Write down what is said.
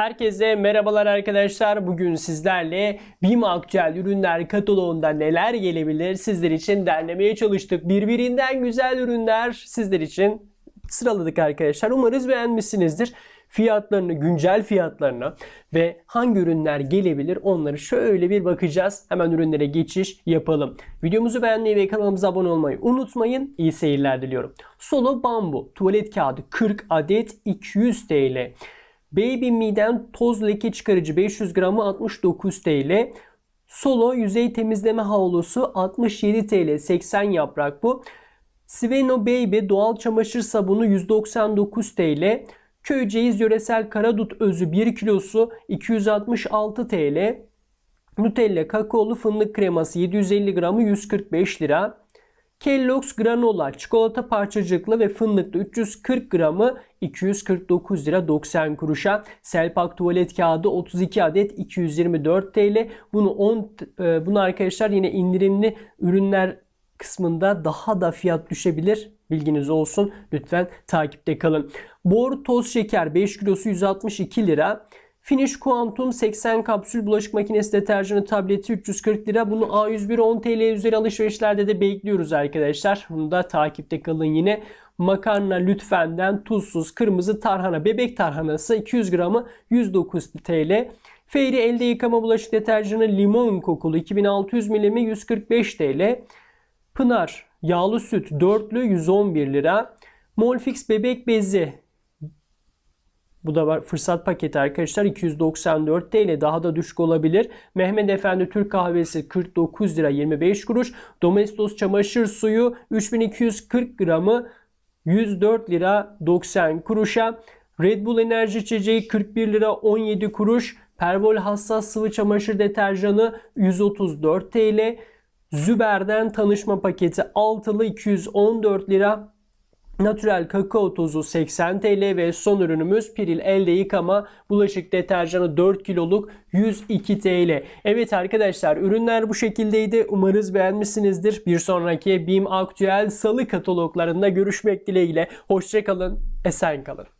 Herkese merhabalar arkadaşlar. Bugün sizlerle BİM Aktüel ürünler kataloğunda neler gelebilir sizler için derlemeye çalıştık. Birbirinden güzel ürünler sizler için sıraladık arkadaşlar. Umarız beğenmişsinizdir. Fiyatlarını, güncel fiyatlarına ve hangi ürünler gelebilir onları şöyle bir bakacağız. Hemen ürünlere geçiş yapalım. Videomuzu beğenmeyi ve kanalımıza abone olmayı unutmayın. İyi seyirler diliyorum. Solo bambu tuvalet kağıdı 40 adet 200 TL. Baby Miden toz leke çıkarıcı 500 gramı 69 TL. Solo yüzey temizleme havlusu 67 TL 80 yaprak bu. Sveno Baby doğal çamaşır sabunu 199 TL. Köyceğiz yöresel karadut özü 1 kilosu 266 TL. Nutella kakaolu fındık kreması 750 gramı 145 lira. Kellogg's granola çikolata parçacıklı ve fındıklı 340 gramı 249 lira 90 kuruşa. Selpak tuvalet kağıdı 32 adet 224 TL. Bunu 10 e, bunu arkadaşlar yine indirimli ürünler kısmında daha da fiyat düşebilir. Bilginiz olsun. Lütfen takipte kalın. Bor toz şeker 5 kilosu 162 lira. Finish Quantum 80 kapsül bulaşık makinesi deterjanı tableti 340 lira. Bunu A101 10 TL üzeri alışverişlerde de bekliyoruz arkadaşlar. Bunu da takipte kalın yine. Makarna lütfenden tuzsuz kırmızı tarhana bebek tarhanası 200 gramı 109 TL. Feyri elde yıkama bulaşık deterjanı limon kokulu 2600 ml 145 TL. Pınar yağlı süt dörtlü 111 lira. Molfix bebek bezi bu da var. Fırsat paketi arkadaşlar 294 TL daha da düşük olabilir. Mehmet Efendi Türk kahvesi 49 lira 25 kuruş. Domestos çamaşır suyu 3240 gramı 104 lira 90 kuruşa. Red Bull enerji içeceği 41 lira 17 kuruş. Pervol hassas sıvı çamaşır deterjanı 134 TL. Züber'den tanışma paketi altılı 214 lira Natürel kakao tozu 80 TL ve son ürünümüz Piril elde yıkama bulaşık deterjanı 4 kiloluk 102 TL. Evet arkadaşlar ürünler bu şekildeydi. Umarız beğenmişsinizdir. Bir sonraki BİM Aktüel Salı kataloglarında görüşmek dileğiyle. Hoşçakalın, esen kalın.